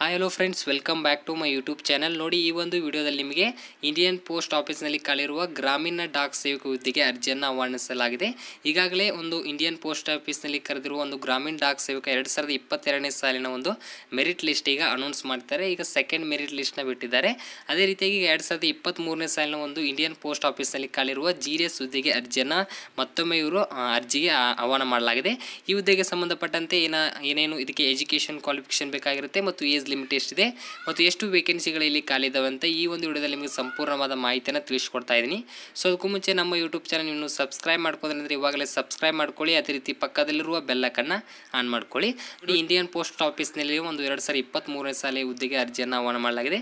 hi hello friends welcome back to my YouTube channel ನೋಡಿ ಈ ಒಂದು ವಿಡಿಯೋದಲ್ಲಿ ನಿಮಗೆ ಇಂಡಿಯನ್ ಪೋಸ್ಟ್ ಆಫೀಸ್ನಲ್ಲಿ ಕಾಲಿರುವ ಗ್ರಾಮೀಣ ಡಾಕ್ ಸೇವಕ ಹುದ್ದೆಗೆ ಅರ್ಜಿಯನ್ನು ಆಹ್ವಾನಿಸಲಾಗಿದೆ ಈಗಾಗಲೇ ಒಂದು ಇಂಡಿಯನ್ ಪೋಸ್ಟ್ ಆಫೀಸ್ನಲ್ಲಿ ಕರೆದಿರುವ ಒಂದು ಗ್ರಾಮೀಣ ಡಾಕ್ ಸೇವಕ ಎರಡು ಸಾವಿರದ ಇಪ್ಪತ್ತೆರಡನೇ ಸಾಲಿನ ಒಂದು ಮೆರಿಟ್ ಲಿಸ್ಟ್ ಈಗ ಅನೌನ್ಸ್ ಮಾಡ್ತಾರೆ ಈಗ ಸೆಕೆಂಡ್ ಮೆರಿಟ್ ಲಿಸ್ಟ್ನ ಬಿಟ್ಟಿದ್ದಾರೆ ಅದೇ ರೀತಿಯಾಗಿ ಎರಡು ಸಾವಿರದ ಇಪ್ಪತ್ತ್ಮೂರನೇ ಸಾಲಿನ ಒಂದು ಇಂಡಿಯನ್ ಪೋಸ್ಟ್ ಆಫೀಸ್ನಲ್ಲಿ ಕಾಲಿರುವ ಜಿ ಎಸ್ ಹುದ್ದೆಗೆ ಅರ್ಜಿಯನ್ನು ಮತ್ತೊಮ್ಮೆ ಇವರು ಅರ್ಜಿಗೆ ಆಹ್ವಾನ ಮಾಡಲಾಗಿದೆ ಈ ಹುದ್ದೆಗೆ ಸಂಬಂಧಪಟ್ಟಂತೆ ಏನ ಏನೇನು ಇದಕ್ಕೆ ಎಜುಕೇಷನ್ ಕ್ವಾಲಿಫಿಕೇಶನ್ ಬೇಕಾಗಿರುತ್ತೆ ಮತ್ತು ಏಜ್ ಲಿಮಿಟ್ ಎಷ್ಟಿದೆ ಮತ್ತು ಎಷ್ಟು ವೇಕೆನ್ಸಿಗಳು ಇಲ್ಲಿ ಖಾಲಿದಾವೆ ಅಂತ ಈ ಒಂದು ವಿಡಿಯೋದಲ್ಲಿ ನಿಮಗೆ ಸಂಪೂರ್ಣವಾದ ಮಾಹಿತಿಯನ್ನು ತಿಳಿಸ್ಕೊಡ್ತಾ ಇದ್ದೀನಿ ಸೊ ಅದಕ್ಕೂ ಮುಂಚೆ ನಮ್ಮ ಯೂಟ್ಯೂಬ್ ಚಾನಲ್ ನೀವು ಸಬ್ಸ್ಕ್ರೈಬ್ ಮಾಡ್ಕೊಂಡ್ರೆ ಇವಾಗಲೇ ಸಬ್ಸ್ಕ್ರೈಬ್ ಮಾಡ್ಕೊಳ್ಳಿ ಅದೇ ರೀತಿ ಪಕ್ಕದಲ್ಲಿರುವ ಬೆಲ್ಲಕನ್ನು ಆನ್ ಮಾಡ್ಕೊಳ್ಳಿ ಈ ಇಂಡಿಯನ್ ಪೋಸ್ಟ್ ಆಫೀಸ್ನಲ್ಲಿ ಒಂದು ಎರಡು ಸಾವಿರ ಇಪ್ಪತ್ತ್ಮೂರನೇ ಸಾಲ ಹುದ್ದೆಗೆ ಅರ್ಜಿಯನ್ನು ಆಹ್ವಾನ ಮಾಡಲಾಗಿದೆ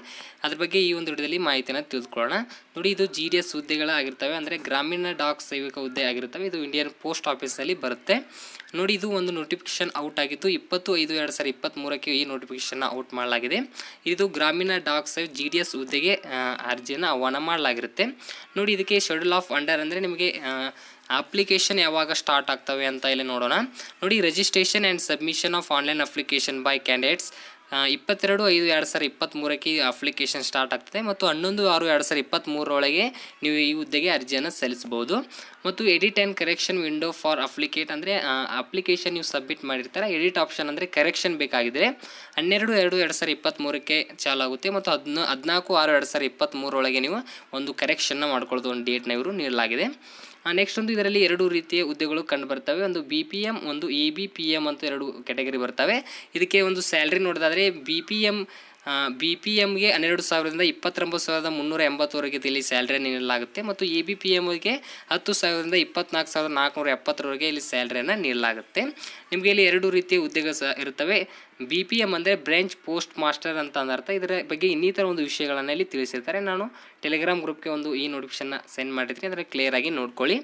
ಅದ್ರ ಬಗ್ಗೆ ಈ ಒಂದು ವಿಡಿಯೋದಲ್ಲಿ ಮಾಹಿತಿಯನ್ನು ತಿಳಿದುಕೊಳ್ಳೋಣ ನೋಡಿ ಇದು ಜಿ ಡಿ ಎಸ್ ಹುದ್ದೆಗಳಾಗಿರ್ತವೆ ಅಂದರೆ ಗ್ರಾಮೀಣ ಡಾಕ್ ಸೇವಿಕ ಹುದ್ದೆ ಆಗಿರ್ತವೆ ಇದು ಇಂಡಿಯನ್ ಪೋಸ್ಟ್ ಆಫೀಸ್ನಲ್ಲಿ ಬರುತ್ತೆ ನೋಡಿ ಇದು ಒಂದು ನೋಟಿಫಿಕೇಶನ್ ಔಟ್ ಆಗಿತ್ತು ಇಪ್ಪತ್ತು ಐದು ಎರಡು ಸಾವಿರ ಇಪ್ಪತ್ತ್ಮೂರಕ್ಕೆ ಈ ನೋಟಿಫಿಕೇಶನ್ನ ಔಟ್ ಮಾಡಲಾಗಿದೆ ಇದು ಗ್ರಾಮೀಣ ಡಾಕ್ ಸೇವ್ ಜಿ ಡಿ ಎಸ್ ಹುದ್ದೆಗೆ ಅರ್ಜಿಯನ್ನು ಆಹ್ವಾನ ಮಾಡಲಾಗಿರುತ್ತೆ ನೋಡಿ ಇದಕ್ಕೆ ಶೆಡ್ಯೂಲ್ ಆಫ್ ಅಂಡರ್ ಅಂದರೆ ನಿಮಗೆ ಅಪ್ಲಿಕೇಶನ್ ಯಾವಾಗ ಸ್ಟಾರ್ಟ್ ಆಗ್ತವೆ ಅಂತ ಇಲ್ಲಿ ನೋಡೋಣ ನೋಡಿ registration and submission of online application by candidates ಇಪ್ಪತ್ತೆರಡು ಐದು ಎರಡು ಸಾವಿರ ಇಪ್ಪತ್ತ್ಮೂರಕ್ಕೆ ಅಪ್ಲಿಕೇಶನ್ ಸ್ಟಾರ್ಟ್ ಆಗ್ತದೆ ಮತ್ತು ಹನ್ನೊಂದು ಆರು ಎರಡು ಸಾವಿರ ಇಪ್ಪತ್ತ್ಮೂರರೊಳಗೆ ನೀವು ಈ ಹುದ್ದೆಗೆ ಅರ್ಜಿಯನ್ನು ಸಲ್ಲಿಸ್ಬೋದು ಮತ್ತು edit and correction window for ಅಪ್ಲಿಕೇಟ್ ಅಂದರೆ ಅಪ್ಲಿಕೇಶನ್ ನೀವು ಸಬ್ಮಿಟ್ ಮಾಡಿರ್ತಾರೆ ಎಡಿಟ್ ಆಪ್ಷನ್ ಅಂದರೆ ಕರೆಕ್ಷನ್ ಬೇಕಾಗಿದ್ದರೆ ಹನ್ನೆರಡು ಎರಡು ಎರಡು ಸಾವಿರ ಇಪ್ಪತ್ತ್ಮೂರಕ್ಕೆ ಆಗುತ್ತೆ ಮತ್ತು ಹದಿನ ಹದಿನಾಲ್ಕು ಆರು ಎರಡು ಸಾವಿರ ಇಪ್ಪತ್ತ್ಮೂರೊಳಗೆ ನೀವು ಒಂದು ಕರೆಕ್ಷನ್ನ ಮಾಡ್ಕೊಳ್ಳೋದು ಒಂದು ಡೇಟ್ನ ಇವರು ನೀಡಲಾಗಿದೆ ನೆಕ್ಸ್ಟ್ ಒಂದು ಇದರಲ್ಲಿ ಎರಡು ರೀತಿಯ ಹುದ್ದೆಗಳು ಕಂಡು ಬರ್ತವೆ ಒಂದು ಬಿ ಪಿ ಎಮ್ ಒಂದು ಎ ಬಿ ಪಿ ಎಮ್ ಅಂತ ಎರಡು ಕ್ಯಾಟಗರಿ ಬರ್ತವೆ ಇದಕ್ಕೆ ಒಂದು ಸ್ಯಾಲ್ರಿ ನೋಡೋದಾದರೆ B P M B P ಎಮ್ಗೆ ಹನ್ನೆರಡು ಸಾವಿರದಿಂದ ಇಪ್ಪತ್ತೊಂಬತ್ತು ಸಾವಿರದ ಮುನ್ನೂರ ಎಂಬತ್ತರವರೆಗೆ ಇಲ್ಲಿ ಸ್ಯಾಲ್ರಿಯನ್ನು ನೀಡಲಾಗುತ್ತೆ ಮತ್ತು ಎ ಬಿ ಪಿ ಎಮ್ಗೆ ಹತ್ತು ಸಾವಿರದಿಂದ ಇಪ್ಪತ್ನಾಲ್ಕು ಸಾವಿರದ ನಾಲ್ಕುನೂರ ಎಪ್ಪತ್ತರವರೆಗೆ ಇಲ್ಲಿ ಸ್ಯಾಲ್ರಿಯನ್ನು ನೀಡಲಾಗುತ್ತೆ ನಿಮಗೆ ಇಲ್ಲಿ ಎರಡು ರೀತಿಯ ಉದ್ಯೋಗ ಸಹ ಇರುತ್ತವೆ ಬಿ ಪಿ ಎಮ್ ಅಂದರೆ ಬ್ರಾಂಚ್ ಪೋಸ್ಟ್ ಮಾಸ್ಟರ್ ಅಂತ ಅಂದರ್ಥ ಇದರ ಬಗ್ಗೆ ಇನ್ನಿತರ ಒಂದು ವಿಷಯಗಳನ್ನು ಇಲ್ಲಿ ತಿಳಿಸಿರ್ತಾರೆ ನಾನು ಟೆಲಿಗ್ರಾಮ್ ಗ್ರೂಪ್ಗೆ ಒಂದು ಈ ನೋಟಿಫಿಕೇಶನ್ನ ಸೆಂಡ್ ಮಾಡಿರ್ತೀನಿ ಅದರ ಕ್ಲಿಯರಾಗಿ ನೋಡ್ಕೊಳ್ಳಿ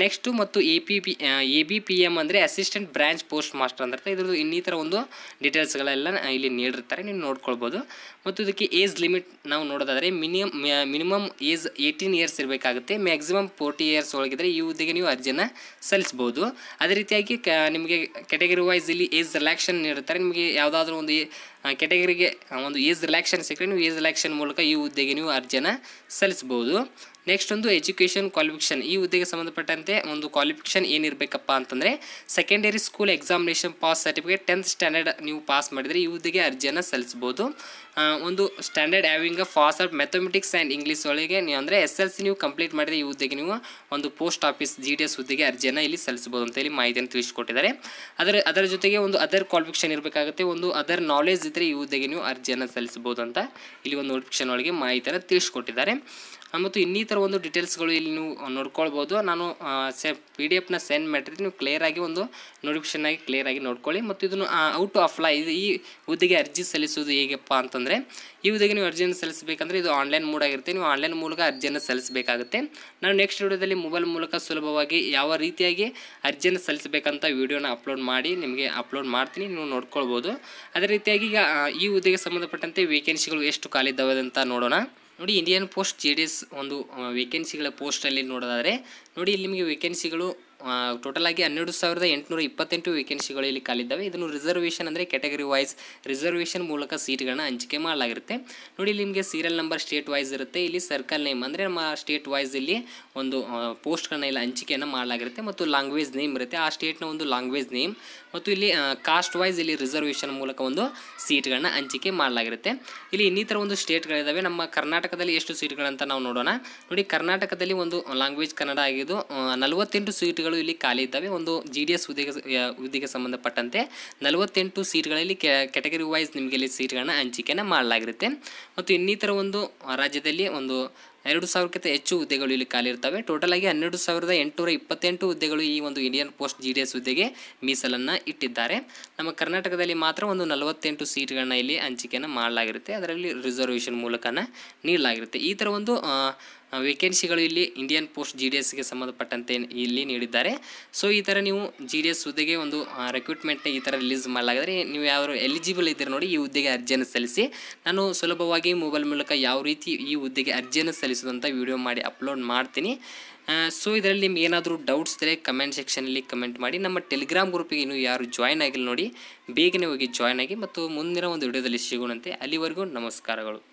ನೆಕ್ಸ್ಟು ಮತ್ತು A P P A B P M ಅಂದರೆ ಅಸಿಸ್ಟೆಂಟ್ ಬ್ರಾಂಚ್ ಪೋಸ್ಟ್ ಮಾಸ್ಟರ್ ಅಂತ ಇದ್ರದ್ದು ಇನ್ನಿತರ ಒಂದು ಡೀಟೇಲ್ಸ್ಗಳೆಲ್ಲ ಇಲ್ಲಿ ನೀಡಿರ್ತಾರೆ ನೀವು ನೋಡ್ಕೊಳ್ಬೋದು ಮತ್ತು ಇದಕ್ಕೆ ಏಜ್ ಲಿಮಿಟ್ ನಾವು ನೋಡೋದಾದರೆ minimum minimum age eighteen years ಇರಬೇಕಾಗುತ್ತೆ ಮ್ಯಾಕ್ಸಿಮಮ್ ಫೋರ್ಟಿ ಇಯರ್ಸ್ ಒಳಗಿದ್ರೆ ಹುದ್ದೆಗೆ ನೀವು ಅರ್ಜಿನ ಸಲ್ಲಿಸ್ಬೋದು ಅದೇ ರೀತಿಯಾಗಿ ಕ ನಿಮಗೆ ಕೆಟಗರಿ ವೈಸ್ ಇಲ್ಲಿ ಏಜ್ ರಿಲ್ಯಾಕ್ಷನ್ ನೀಡುತ್ತಾರೆ ನಿಮಗೆ ಯಾವುದಾದ್ರೂ ಒಂದು ಕೆಟಗರಿಗೆ ಒಂದು ಏಜ್ ರಿಲ್ಯಾಕ್ಷನ್ ಸಿಕ್ಕರೆ ನೀವು ಏಜ್ ರಿಲ್ಯಾಕ್ಷನ್ ಮೂಲಕ ಈ ಹುದ್ದೆಗೆ ನೀವು ಅರ್ಜಿನ ಸಲ್ಲಿಸ್ಬೋದು ನೆಕ್ಸ್ಟ್ ಒಂದು ಎಜುಕೇಷನ್ ಕ್ವಾಲಿಫಿಕೇಷನ್ ಈ ಹುದ್ದೆಗೆ ಸಂಬಂಧಪಟ್ಟಂತೆ ಒಂದು ಕ್ವಾಲಿಫಿಕೇಷನ್ ಏನಿರಬೇಕಪ್ಪ ಅಂತಂದರೆ secondary school examination pass certificate tenth standard ನೀವು ಪಾಸ್ ಮಾಡಿದರೆ ಈ ಹುದ್ದೆಗೆ ಅರ್ಜಿಯನ್ನು ಸಲ್ಲಿಸ್ಬೋದು ಒಂದು standard having a pass of mathematics and English ಒಳಗೆ ನೀವು ಅಂದರೆ ಎಸ್ ಎಲ್ ಸಿ ನೀವು ಕಂಪ್ಲೀಟ್ ಮಾಡಿದರೆ ಈ ಹುದ್ದೆಗೆ ನೀವು ಒಂದು post office G D S ಹುದ್ದೆಗೆ ಅರ್ಜಿಯನ್ನು ಇಲ್ಲಿ ಸಲ್ಲಿಸಬಹುದು ಅಂತ ಹೇಳಿ ಮಾಹಿತಿಯನ್ನು ತಿಳಿಸ್ಕೊಟ್ಟಿದ್ದಾರೆ ಅದರ ಅದರ ಜೊತೆಗೆ ಒಂದು ಅದರ್ ಕ್ವಾಲಿಫಿಕೇಷನ್ ಇರಬೇಕಾಗುತ್ತೆ ಒಂದು ಅದರ್ ನಾಲೆಜ್ ಇದ್ದರೆ ಈ ಹುದ್ದೆಗೆ ನೀವು ಅರ್ಜಿಯನ್ನು ಸಲ್ಲಿಸಬಹುದು ಅಂತ ಇಲ್ಲಿ ಒಂದು ನೋಟಿಫಿಕೇಶನ್ ಒಳಗೆ ಮಾಹಿತಿಯನ್ನು ತಿಳಿಸ್ಕೊಟ್ಟಿದ್ದಾರೆ ಮತ್ತು ಇನ್ನಿತರ ಒಂದು ಡೀಟೇಲ್ಸ್ಗಳು ಇಲ್ಲಿ ನೀವು ನೋಡ್ಕೊಳ್ಬೋದು ನಾನು ಸೆ ಪಿ ಡಿ ಎಫ್ನ ಸೆಂಡ್ ಮಾಡಿರಿ ನೀವು ಕ್ಲಿಯರಾಗಿ ಒಂದು ಆಗಿ ಕ್ಲಿಯರ್ ಆಗಿ ನೋಡ್ಕೊಳ್ಳಿ ಮತ್ತು ಇದನ್ನು ಔಟ್ ಆಫ್ ಲೈ ಇದು ಈ ಹುದ್ದೆಗೆ ಅರ್ಜಿ ಸಲ್ಲಿಸುವುದು ಹೇಗಪ್ಪ ಅಂತಂದರೆ ಈ ಹುದ್ದೆಗೆ ನೀವು ಅರ್ಜಿಯನ್ನು ಸಲ್ಲಿಸಬೇಕಂದ್ರೆ ಇದು ಆನ್ಲೈನ್ ಮೂಡ್ ಆಗಿರುತ್ತೆ ನೀವು ಆನ್ಲೈನ್ ಮೂಲಕ ಅರ್ಜಿಯನ್ನು ಸಲ್ಲಿಸಬೇಕಾಗುತ್ತೆ ನಾನು ನೆಕ್ಸ್ಟ್ ವಿಡಿಯೋದಲ್ಲಿ ಮೊಬೈಲ್ ಮೂಲಕ ಸುಲಭವಾಗಿ ಯಾವ ರೀತಿಯಾಗಿ ಅರ್ಜಿಯನ್ನು ಸಲ್ಲಿಸಬೇಕಂತ ವಿಡಿಯೋನ ಅಪ್ಲೋಡ್ ಮಾಡಿ ನಿಮಗೆ ಅಪ್ಲೋಡ್ ಮಾಡ್ತೀನಿ ನೀವು ನೋಡ್ಕೊಳ್ಬೋದು ಅದೇ ರೀತಿಯಾಗಿ ಈಗ ಈ ಹುದ್ದೆಗೆ ಸಂಬಂಧಪಟ್ಟಂತೆ ವೇಕೆನ್ಸಿಗಳು ಎಷ್ಟು ಖಾಲಿದ್ದಾವೆ ಅಂತ ನೋಡೋಣ ನೋಡಿ Indian post J D S ಒಂದು ವೇಕೆನ್ಸಿಗಳ ಪೋಸ್ಟಲ್ಲಿ ನೋಡೋದಾದರೆ ನೋಡಿ ಇಲ್ಲಿ ನಿಮಗೆ ವೇಕೆನ್ಸಿಗಳು ಟೋಟಲ್ ಆಗಿ ಹನ್ನೆರಡು ಸಾವಿರದ ಎಂಟುನೂರ ಇಪ್ಪತ್ತೆಂಟು ವೇಕೆನ್ಸಿಗಳು ಇಲ್ಲಿ ಕಾಲಿದ್ದಾವೆ ಇದನ್ನು ರಿಸರ್ವೇಷನ್ ಅಂದರೆ ಕೆಟಗರಿ ವೈಸ್ ರಿಸರ್ವೇಷನ್ ಮೂಲಕ ಸೀಟ್ಗಳನ್ನ ಹಂಚಿಕೆ ಮಾಡಲಾಗಿರುತ್ತೆ ನೋಡಿ ಇಲ್ಲಿ ನಿಮಗೆ ಸೀರಿಯಲ್ ನಂಬರ್ ಸ್ಟೇಟ್ ವೈಸ್ ಇರುತ್ತೆ ಇಲ್ಲಿ ಸರ್ಕಲ್ ನೇಮ್ ಅಂದರೆ ನಮ್ಮ ಸ್ಟೇಟ್ ವೈಸ್ ಇಲ್ಲಿ ಒಂದು ಪೋಸ್ಟ್ಗಳನ್ನ ಇಲ್ಲಿ ಹಂಚಿಕೆಯನ್ನು ಮಾಡಲಾಗಿರುತ್ತೆ ಮತ್ತು ಲ್ಯಾಂಗ್ವೇಜ್ ನೇಮ್ ಇರುತ್ತೆ ಆ ಸ್ಟೇಟ್ನ ಒಂದು ಲ್ಯಾಂಗ್ವೇಜ್ ನೇಮ್ ಮತ್ತು ಇಲ್ಲಿ ಕಾಸ್ಟ್ ವೈಸ್ ಇಲ್ಲಿ ರಿಸರ್ವೇಷನ್ ಮೂಲಕ ಒಂದು ಸೀಟ್ಗಳನ್ನ ಹಂಚಿಕೆ ಮಾಡಲಾಗಿರುತ್ತೆ ಇಲ್ಲಿ ಇನ್ನಿತರ ಒಂದು ಸ್ಟೇಟ್ಗಳಿದ್ದಾವೆ ನಮ್ಮ ಕರ್ನಾಟಕದಲ್ಲಿ ಎಷ್ಟು ಸೀಟ್ಗಳಂತ ನಾವು ನೋಡೋಣ ನೋಡಿ ಕರ್ನಾಟಕದಲ್ಲಿ ಒಂದು ಲ್ಯಾಂಗ್ವೇಜ್ ಕನ್ನಡ ಆಗಿದ್ದು ನಲವತ್ತೆಂಟು ಸೀಟ್ಗಳು ಇಲ್ಲಿ ಖಾಲಿ ಇದ್ದಾವೆ ಒಂದು ಜಿ ಡಿ ಎಸ್ ಹುದ್ದೆಗೆ ಹುದ್ದೆಗೆ ಸಂಬಂಧಪಟ್ಟಂತೆ ನಲವತ್ತೆಂಟು ಸೀಟ್ಗಳಲ್ಲಿ ಕೆಟಗರಿ ವೈಸ್ ನಿಮಗೆ ಇಲ್ಲಿ ಸೀಟ್ಗಳನ್ನ ಹಂಚಿಕೆಯನ್ನು ಮಾಡಲಾಗಿರುತ್ತೆ ಮತ್ತು ಇನ್ನಿತರ ಒಂದು ರಾಜ್ಯದಲ್ಲಿ ಒಂದು ಎರಡು ಸಾವಿರಕ್ಕಿಂತ ಹೆಚ್ಚು ಹುದ್ದೆಗಳು ಇಲ್ಲಿ ಖಾಲಿ ಇರ್ತವೆ ಆಗಿ ಹನ್ನೆರಡು ಸಾವಿರದ ಎಂಟುನೂರ ಇಪ್ಪತ್ತೆಂಟು ಹುದ್ದೆಗಳು ಈ ಒಂದು Indian post G D S ಹುದ್ದೆಗೆ ಮೀಸಲನ್ನು ಇಟ್ಟಿದ್ದಾರೆ ನಮ್ಮ ಕರ್ನಾಟಕದಲ್ಲಿ ಮಾತ್ರ ಒಂದು ನಲವತ್ತೆಂಟು ಸೀಟ್ಗಳನ್ನ ಇಲ್ಲಿ ಹಂಚಿಕೆಯನ್ನು ಮಾಡಲಾಗಿರುತ್ತೆ ಅದರಲ್ಲಿ ರಿಸರ್ವೇಷನ್ ಮೂಲಕನ ನೀಡಲಾಗಿರುತ್ತೆ ಈ ಥರ ಒಂದು ವೇಕೆನ್ಸಿಗಳು ಇಲ್ಲಿ ಇಂಡಿಯನ್ ಪೋಸ್ಟ್ ಜಿ ಡಿ ಎಸ್ಗೆ ಸಂಬಂಧಪಟ್ಟಂತೆ ಇಲ್ಲಿ ನೀಡಿದ್ದಾರೆ ಸೊ ಈ ಥರ ನೀವು ಜಿ ಡಿ ಎಸ್ ಹುದ್ದೆಗೆ ಒಂದು ರೆಕ್ರೂಟ್ಮೆಂಟ್ನ ಈ ಥರ ರಿಲೀಸ್ ಮಾಡಲಾಗಿದ್ರೆ ನೀವು ಯಾರು ಎಲಿಜಿಬಲ್ ಇದ್ದೀರ ನೋಡಿ ಈ ಹುದ್ದೆಗೆ ಅರ್ಜಿಯನ್ನು ಸಲ್ಲಿಸಿ ನಾನು ಸುಲಭವಾಗಿ ಮೊಬೈಲ್ ಮೂಲಕ ಯಾವ ರೀತಿ ಈ ಹುದ್ದೆಗೆ ಅರ್ಜಿಯನ್ನು ಸಲ್ಲಿಸೋದಂತ ವಿಡಿಯೋ ಮಾಡಿ ಅಪ್ಲೋಡ್ ಮಾಡ್ತೀನಿ ಸೊ ಇದರಲ್ಲಿ ನಿಮ್ಗೆ ಏನಾದರೂ ಡೌಟ್ಸ್ ಇದ್ದರೆ ಕಮೆಂಟ್ ಸೆಕ್ಷನಲ್ಲಿ ಕಮೆಂಟ್ ಮಾಡಿ ನಮ್ಮ ಟೆಲಿಗ್ರಾಮ್ ಗ್ರೂಪಿಗೆ ಇನ್ನೂ ಯಾರು ಜಾಯ್ನ್ ಆಗಿಲ್ಲ ನೋಡಿ ಬೇಗನೆ ಹೋಗಿ ಜಾಯ್ನ್ ಆಗಿ ಮತ್ತು ಮುಂದಿನ ಒಂದು ವಿಡಿಯೋದಲ್ಲಿ ಸಿಗೋಣಂತೆ ಅಲ್ಲಿವರೆಗೂ ನಮಸ್ಕಾರಗಳು